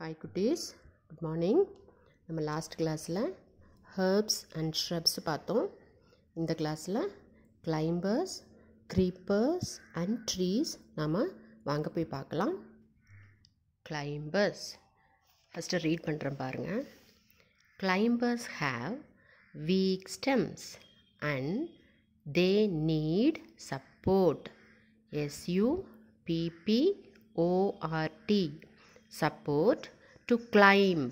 Hi குட்டீஸ் good morning நம்ம last கிளாஸில் ஹர்ப்ஸ் அண்ட் ஷ்ரப்ஸ் பார்த்தோம் இந்த கிளாஸில் கிளைம்பர்ஸ் க்ரீப்பர்ஸ் அண்ட் ட்ரீஸ் நாம் வாங்க போய் பார்க்கலாம் கிளைம்பர்ஸ் ஃபஸ்ட்டு ரீட் பண்ணுறேன் பாருங்கள் climbers have weak stems and they need support S U P P O R T support to climb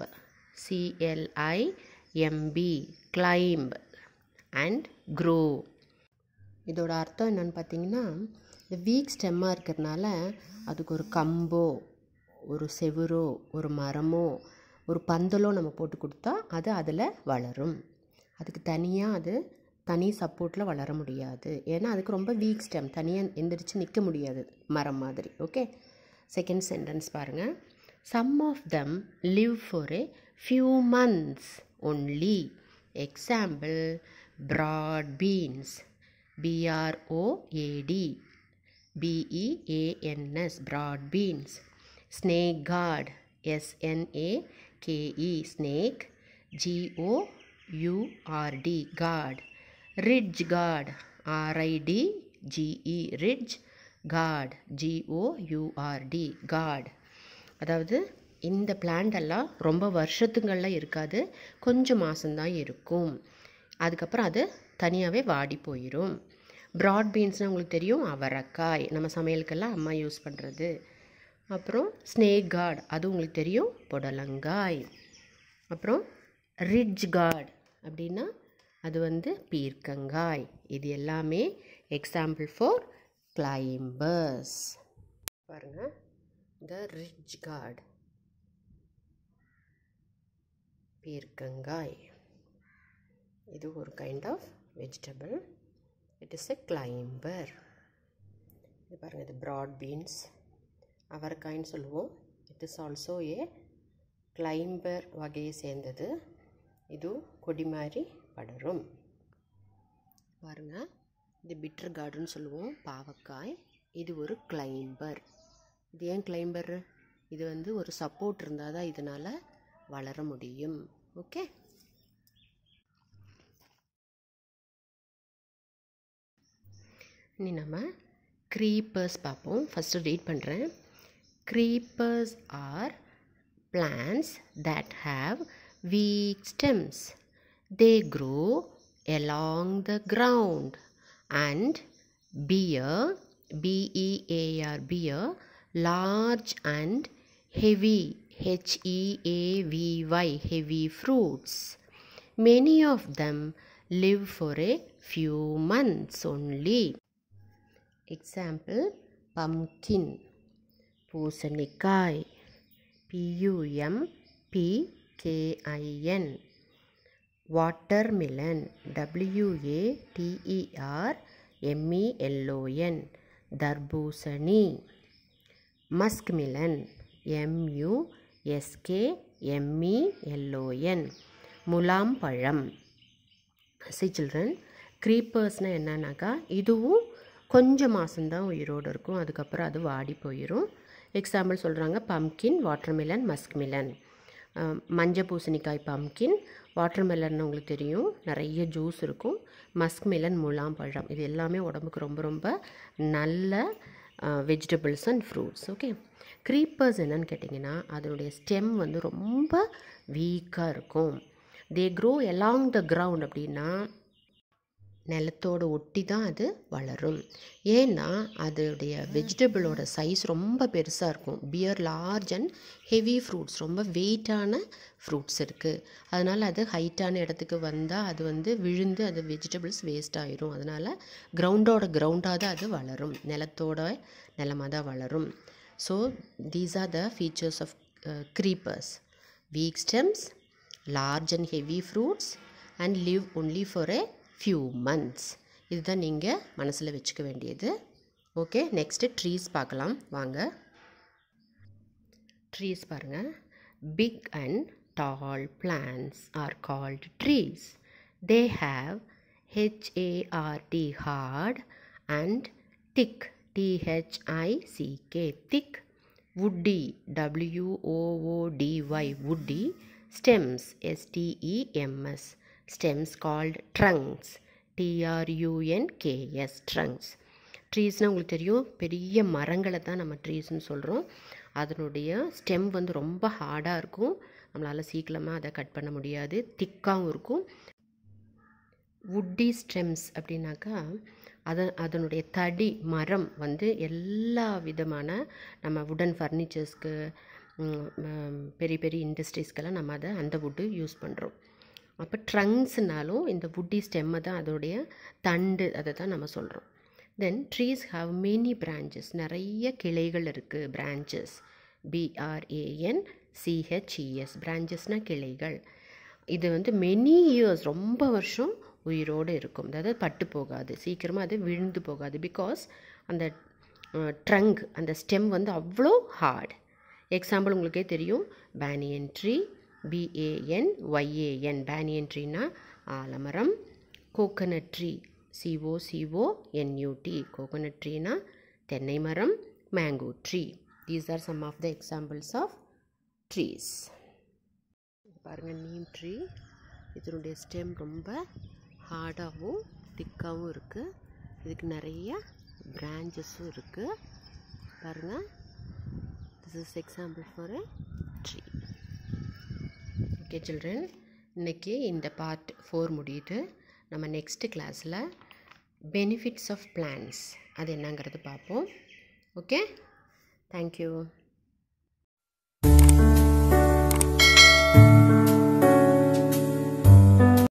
c l i m b climb and grow இதோட அர்த்தம் என்னன்னு பார்த்தீங்கன்னா இந்த வீக் ஸ்டெம்மாக இருக்கிறதுனால அதுக்கு ஒரு கம்போ ஒரு செவரோ ஒரு மரமோ ஒரு பந்தலோ நம்ம போட்டு கொடுத்தா அது அதில் வளரும் அதுக்கு தனியாக அது தனி சப்போர்ட்டில் வளர முடியாது ஏன்னா அதுக்கு ரொம்ப வீக் ஸ்டெம் தனியாக எந்திரிச்சு நிற்க முடியாது மரம் மாதிரி ஓகே செகண்ட் சென்டென்ஸ் பாருங்கள் Some of them live for a few months only. Example broad beans. B R O A D. B E A N S. Broad beans. Snake guard. S N A K E. Snake. G O U R D. Guard. Ridge guard. R I D G E. Ridge guard. G O U R D. Guard. அதாவது இந்த பிளான்டெல்லாம் ரொம்ப வருஷத்துங்கள்லாம் இருக்காது கொஞ்சம் மாதம்தான் இருக்கும் அதுக்கப்புறம் அது தனியாகவே வாடி போயிடும் ப்ராட் பீன்ஸ்னால் உங்களுக்கு தெரியும் அவரக்காய் நம்ம சமையலுக்கெல்லாம் அம்மா யூஸ் பண்ணுறது அப்புறம் ஸ்னேக் கார்டு அது உங்களுக்கு தெரியும் புடலங்காய் அப்புறம் ரிட்ஜ் கார்டு அப்படின்னா அது வந்து பீர்க்கங்காய் இது எல்லாமே எக்ஸாம்பிள் ஃபார் கிளைம்பர்ஸ் பாருங்கள் த Ridge Guard பீர்க்கங்காய் இது ஒரு kind of vegetable it is a climber இது பாருங்கள் இது ப்ராட் பீன்ஸ் அவரைக்காயின்னு சொல்லுவோம் it is also a climber வகையை சேர்ந்தது இது கொடி மாதிரி படரும் பாருங்கள் இது பிட்டர் கார்டுன்னு சொல்லுவோம் பாவக்காய் இது ஒரு கிளைம்பர் இது ஏன் கிளைம்பர் இது வந்து ஒரு சப்போர்ட் இருந்தால் தான் இதனால் வளர முடியும் ஓகே இனி நம்ம க்ரீப்பர்ஸ் பார்ப்போம் ஃபஸ்ட்டு ரீட் பண்ணுறேன் creepers are plants that have weak stems they grow along the ground and bear B E A R bear large and heavy H E A V Y heavy fruits. Many of them live for a few months only. Example pumpkin, pusanikai, P U M P K I N, watermelon, W A T E R M E L O N, darbusani. Muskmelon M U S K M E L O N முலாம் பழம் C children க்ரீப்பர்ஸ்னால் என்னன்னாக்கா இதுவும் கொஞ்சம் மாதம்தான் உயிரோடு இருக்கும் அதுக்கப்புறம் அது வாடி போயிடும் எக்ஸாம்பிள் சொல்கிறாங்க பம்கின் வாட்டர்மெலன் மஸ்க்மிலன் மஞ்சள் பூசணிக்காய் பம்கின் வாட்டர்மெலன் உங்களுக்கு தெரியும் நிறைய ஜூஸ் இருக்கும் மஸ்க்மெலன் முலாம் பழம் இது எல்லாமே உடம்புக்கு ரொம்ப ரொம்ப நல்ல vegetables and fruits okay creepers என்னன்னு கேட்டிங்கன்னா அதனுடைய ஸ்டெம் வந்து ரொம்ப வீக்காக இருக்கும் they grow along the ground அப்படின்னா நிலத்தோடு ஒட்டி தான் அது வளரும் ஏன்னா அதோடைய வெஜிடபிளோட சைஸ் ரொம்ப பெருசாக இருக்கும் bear large and heavy fruits ரொம்ப வெயிட்டான ஃப்ரூட்ஸ் இருக்குது அதனால் அது ஹைட்டான இடத்துக்கு வந்தால் அது வந்து விழுந்து அது வெஜிடபிள்ஸ் வேஸ்ட் ஆயிரும் அதனால் கிரவுண்டோட கிரவுண்டாக தான் அது வளரும் நிலத்தோட நிலமாக தான் வளரும் so these are the features of creepers weak stems large and heavy fruits and live only for a few months இதுதான் நீங்கள் மனசில் வச்சுக்க வேண்டியது ஓகே நெக்ஸ்ட்டு ட்ரீஸ் பார்க்கலாம் வாங்க ட்ரீஸ் பாருங்கள் big and tall plants are called trees they have H A R D hard and thick T H I C K thick woody W O O D Y o stems S T E M S stems called trunks T R U N K S trunks ட்ரீஸ்னால் உங்களுக்கு தெரியும் பெரிய மரங்களை தான் நம்ம ட்ரீஸ்னு சொல்கிறோம் அதனுடைய ஸ்டெம் வந்து ரொம்ப ஹார்டாக இருக்கும் நம்மளால் சீக்கிரமாக அதை கட் பண்ண முடியாது திக்காகவும் இருக்கும் வுட்டி ஸ்டெம்ஸ் அப்படின்னாக்கா அதன் அதனுடைய தடி மரம் வந்து எல்லா விதமான நம்ம உடன் ஃபர்னிச்சர்ஸ்க்கு பெரிய பெரிய இண்டஸ்ட்ரீஸ்க்கெல்லாம் நம்ம அதை அந்த வுட்டு யூஸ் பண்ணுறோம் அப்போ ட்ரங்க்ஸ்னாலும் இந்த வுட்டி ஸ்டெம்மை தான் அதோடைய தண்டு அதை தான் நம்ம சொல்கிறோம் then trees have many branches நிறைய கிளைகள் இருக்குது பிரான்ச்சஸ் பிஆர்ஏஎன் சிஹெச்இஎஸ் பிரான்ச்சஸ்னால் கிளைகள் இது வந்து மெனி இயர்ஸ் ரொம்ப வருஷம் உயிரோடு இருக்கும் அதாவது பட்டு போகாது சீக்கிரமாக அது விழுந்து போகாது பிகாஸ் அந்த ட்ரங்க் அந்த ஸ்டெம் வந்து அவ்வளோ ஹார்ட் எக்ஸாம்பிள் உங்களுக்கே தெரியும் banyan tree B A N Y A N banyan ட்ரீனா ஆலமரம் coconut tree C O C O N U T coconut ட்ரீனா தென்னை மரம் mango tree these are some of the examples of trees பாருங்கள் நீம் ட்ரீ இதனுடைய ஸ்டெம் ரொம்ப ஹார்டாகவும் திக்காகவும் இருக்குது இதுக்கு நிறைய பிரான்ச்சஸும் இருக்குது பாருங்கள் this is example for a okay children இன்றைக்கி இந்த பார்ட் ஃபோர் முடியுது நம்ம நெக்ஸ்ட்டு கிளாஸில் பெனிஃபிட்ஸ் ஆஃப் பிளான்ஸ் அது என்னங்கிறது பார்ப்போம் ஓகே தேங்க்யூ